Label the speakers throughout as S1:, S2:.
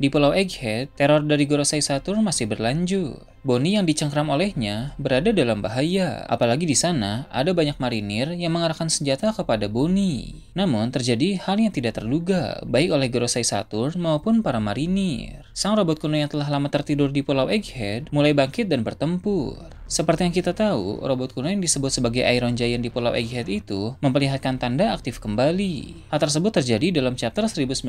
S1: Di Pulau Egghead, teror dari Gorosei Saturn masih berlanjut. Bonnie yang dicengkram olehnya berada dalam bahaya, apalagi di sana ada banyak marinir yang mengarahkan senjata kepada Bonnie. Namun terjadi hal yang tidak terduga, baik oleh Gorosei Saturn maupun para marinir. Sang robot kuno yang telah lama tertidur di Pulau Egghead mulai bangkit dan bertempur. Seperti yang kita tahu, robot kuno yang disebut sebagai Iron Giant di Pulau Egghead itu memperlihatkan tanda aktif kembali. Hal tersebut terjadi dalam chapter 1092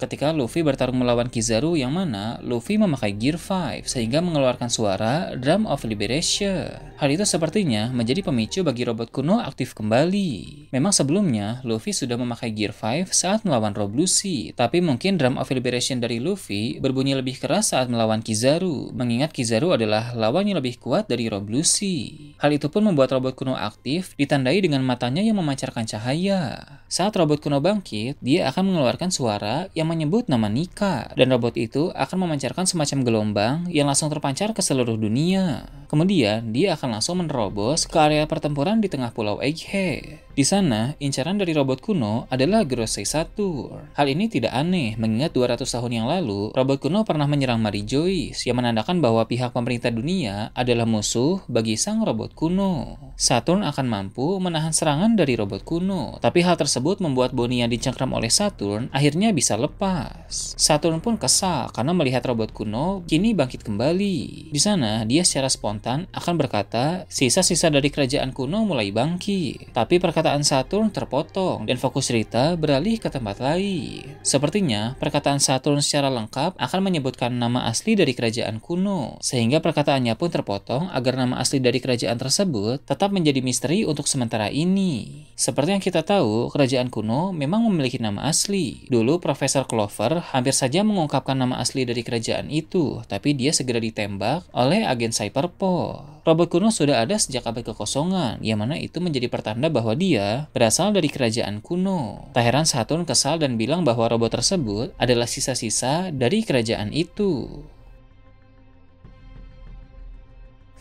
S1: ketika Luffy bertarung melawan Kizaru yang mana Luffy memakai Gear 5 sehingga mengeluarkan mengeluarkan suara Drum of Liberation. Hal itu sepertinya menjadi pemicu bagi robot kuno aktif kembali. Memang sebelumnya, Luffy sudah memakai Gear 5 saat melawan Rob Lucy, tapi mungkin Drum of Liberation dari Luffy berbunyi lebih keras saat melawan Kizaru, mengingat Kizaru adalah lawannya lebih kuat dari Rob Lucy. Hal itu pun membuat robot kuno aktif ditandai dengan matanya yang memancarkan cahaya. Saat robot kuno bangkit, dia akan mengeluarkan suara yang menyebut nama Nika, dan robot itu akan memancarkan semacam gelombang yang langsung terpancar menyasar ke seluruh dunia. Kemudian, dia akan langsung menerobos ke area pertempuran di tengah pulau Egghead. Di sana, incaran dari robot kuno adalah Gorosei Satur. Hal ini tidak aneh mengingat 200 tahun yang lalu, robot kuno pernah menyerang Mary Joyce yang menandakan bahwa pihak pemerintah dunia adalah musuh bagi sang robot kuno. Saturn akan mampu menahan serangan dari robot kuno, tapi hal tersebut membuat Bonnie yang dicengkram oleh Saturn akhirnya bisa lepas. Saturn pun kesal karena melihat robot kuno kini bangkit kembali. Di sana, dia secara spontan akan berkata, sisa-sisa dari kerajaan kuno mulai bangkit. Tapi perkataan perkataan Saturn terpotong dan fokus cerita beralih ke tempat lain. Sepertinya, perkataan Saturn secara lengkap akan menyebutkan nama asli dari kerajaan kuno, sehingga perkataannya pun terpotong agar nama asli dari kerajaan tersebut tetap menjadi misteri untuk sementara ini. Seperti yang kita tahu, kerajaan kuno memang memiliki nama asli. Dulu Profesor Clover hampir saja mengungkapkan nama asli dari kerajaan itu, tapi dia segera ditembak oleh agen Cyberpol. Robot kuno sudah ada sejak abad kekosongan, yang mana itu menjadi pertanda bahwa dia berasal dari kerajaan kuno. Tak heran Saturn kesal dan bilang bahwa robot tersebut adalah sisa-sisa dari kerajaan itu.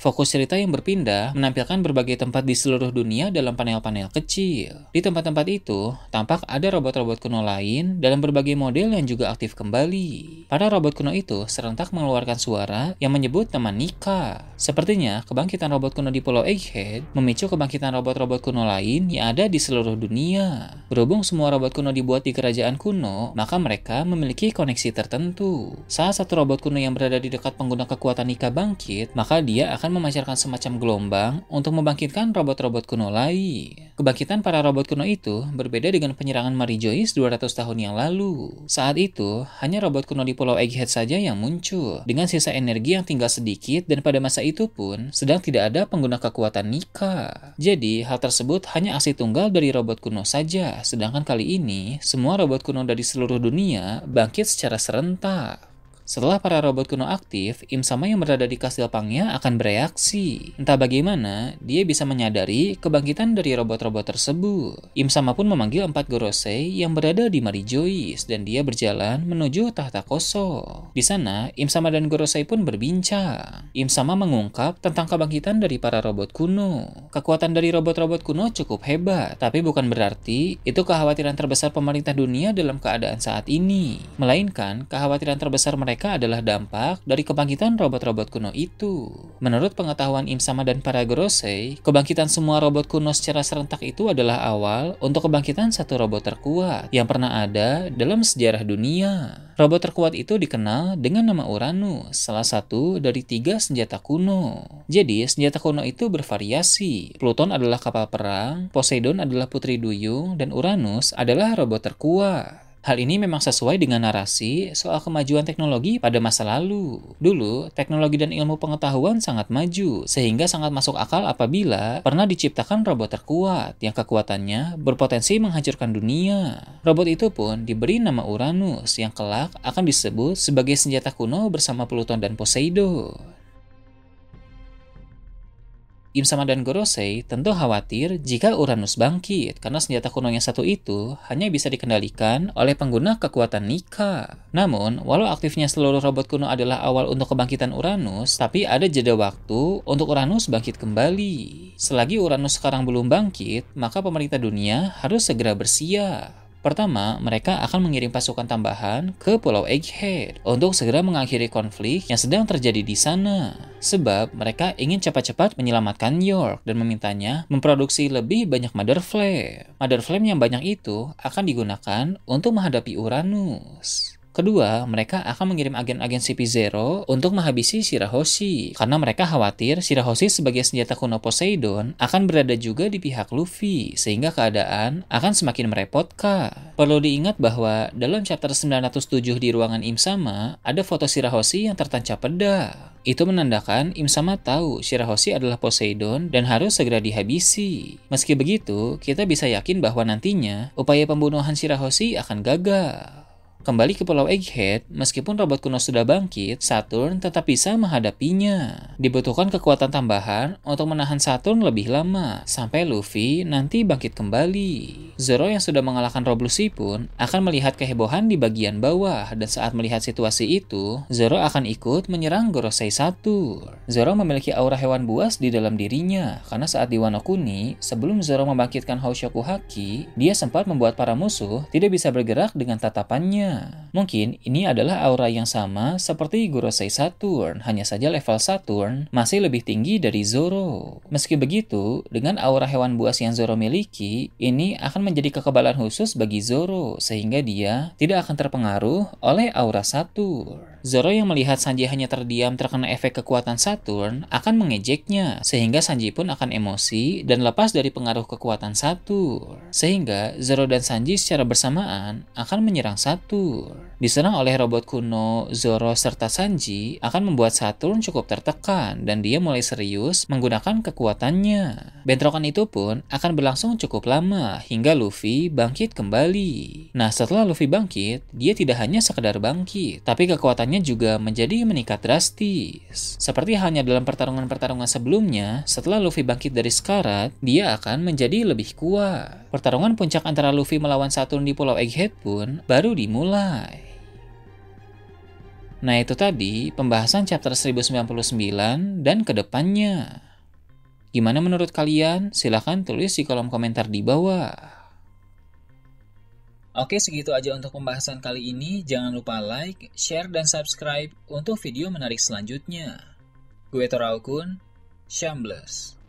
S1: Fokus cerita yang berpindah menampilkan berbagai tempat di seluruh dunia dalam panel-panel kecil. Di tempat-tempat itu, tampak ada robot-robot kuno lain dalam berbagai model yang juga aktif kembali. Para robot kuno itu serentak mengeluarkan suara yang menyebut nama Nika. Sepertinya, kebangkitan robot kuno di Pulau Egghead memicu kebangkitan robot-robot kuno lain yang ada di seluruh dunia. Berhubung semua robot kuno dibuat di kerajaan kuno, maka mereka memiliki koneksi tertentu. Saat satu robot kuno yang berada di dekat pengguna kekuatan Nika bangkit, maka dia akan memancarkan semacam gelombang untuk membangkitkan robot-robot kuno lain. Kebangkitan para robot kuno itu berbeda dengan penyerangan Mary Joyce 200 tahun yang lalu. Saat itu, hanya robot kuno di Pulau Egghead saja yang muncul, dengan sisa energi yang tinggal sedikit dan pada masa itu pun sedang tidak ada pengguna kekuatan Nika. Jadi, hal tersebut hanya aksi tunggal dari robot kuno saja, sedangkan kali ini semua robot kuno dari seluruh dunia bangkit secara serentak. Setelah para robot kuno aktif, Im-sama yang berada di kastil Pangnya akan bereaksi. Entah bagaimana, dia bisa menyadari kebangkitan dari robot-robot tersebut. Im-sama pun memanggil empat Gorosei yang berada di Marijois dan dia berjalan menuju tahta kosong. Di sana, Im-sama dan Gorosei pun berbincang. Im-sama mengungkap tentang kebangkitan dari para robot kuno. Kekuatan dari robot-robot kuno cukup hebat, tapi bukan berarti itu kekhawatiran terbesar pemerintah dunia dalam keadaan saat ini. Melainkan, kekhawatiran terbesar mereka mereka adalah dampak dari kebangkitan robot-robot kuno itu. Menurut pengetahuan Imsama dan para Gorosei, kebangkitan semua robot kuno secara serentak itu adalah awal untuk kebangkitan satu robot terkuat yang pernah ada dalam sejarah dunia. Robot terkuat itu dikenal dengan nama Uranus, salah satu dari tiga senjata kuno. Jadi, senjata kuno itu bervariasi. Pluton adalah kapal perang, Poseidon adalah putri duyung, dan Uranus adalah robot terkuat. Hal ini memang sesuai dengan narasi soal kemajuan teknologi pada masa lalu. Dulu, teknologi dan ilmu pengetahuan sangat maju, sehingga sangat masuk akal apabila pernah diciptakan robot terkuat yang kekuatannya berpotensi menghancurkan dunia. Robot itu pun diberi nama Uranus yang kelak akan disebut sebagai senjata kuno bersama Pluton dan Poseidon. Imsama dan Gorosei tentu khawatir jika Uranus bangkit karena senjata kuno yang satu itu hanya bisa dikendalikan oleh pengguna kekuatan Nika. Namun, walau aktifnya seluruh robot kuno adalah awal untuk kebangkitan Uranus, tapi ada jeda waktu untuk Uranus bangkit kembali. Selagi Uranus sekarang belum bangkit, maka pemerintah dunia harus segera bersiap. Pertama, mereka akan mengirim pasukan tambahan ke Pulau Egghead untuk segera mengakhiri konflik yang sedang terjadi di sana sebab mereka ingin cepat-cepat menyelamatkan York dan memintanya memproduksi lebih banyak Mother Flame. Mother Flame yang banyak itu akan digunakan untuk menghadapi Uranus. Kedua, mereka akan mengirim agen-agen CP0 untuk menghabisi Shirahoshi karena mereka khawatir Shirahoshi sebagai senjata kuno Poseidon akan berada juga di pihak Luffy sehingga keadaan akan semakin merepotkan. Perlu diingat bahwa dalam chapter 907 di ruangan Imsama ada foto Shirahoshi yang tertancap peda. Itu menandakan Imsama tahu Shirahoshi adalah Poseidon dan harus segera dihabisi. Meski begitu, kita bisa yakin bahwa nantinya upaya pembunuhan Shirahoshi akan gagal. Kembali ke Pulau Egghead, meskipun robot kuno sudah bangkit, Saturn tetap bisa menghadapinya. Dibutuhkan kekuatan tambahan untuk menahan Saturn lebih lama, sampai Luffy nanti bangkit kembali. Zoro yang sudah mengalahkan Roblusi pun akan melihat kehebohan di bagian bawah, dan saat melihat situasi itu, Zoro akan ikut menyerang Gorosei Saturn. Zoro memiliki aura hewan buas di dalam dirinya, karena saat di Wano Kuni, sebelum Zoro membangkitkan Hoshoku Haki, dia sempat membuat para musuh tidak bisa bergerak dengan tatapannya. Mungkin ini adalah aura yang sama seperti Gorosei Saturn, hanya saja level Saturn masih lebih tinggi dari Zoro. Meski begitu, dengan aura hewan buas yang Zoro miliki, ini akan menjadi kekebalan khusus bagi Zoro, sehingga dia tidak akan terpengaruh oleh aura Saturn. Zoro yang melihat Sanji hanya terdiam terkena efek kekuatan Saturn akan mengejeknya, sehingga Sanji pun akan emosi dan lepas dari pengaruh kekuatan Saturn. Sehingga Zoro dan Sanji secara bersamaan akan menyerang Saturn. Diserang oleh robot kuno Zoro serta Sanji akan membuat Saturn cukup tertekan dan dia mulai serius menggunakan kekuatannya. Bentrokan itu pun akan berlangsung cukup lama hingga Luffy bangkit kembali. Nah setelah Luffy bangkit, dia tidak hanya sekedar bangkit, tapi kekuatannya juga menjadi meningkat drastis. Seperti halnya dalam pertarungan-pertarungan sebelumnya, setelah Luffy bangkit dari sekarat, dia akan menjadi lebih kuat. Pertarungan puncak antara Luffy melawan Saturn di Pulau Egghead pun baru dimulai. Nah itu tadi pembahasan chapter 1099 dan kedepannya. Gimana menurut kalian? Silahkan tulis di kolom komentar di bawah. Oke, segitu aja untuk pembahasan kali ini. Jangan lupa like, share, dan subscribe untuk video menarik selanjutnya. Gue Toraukun, Shambles.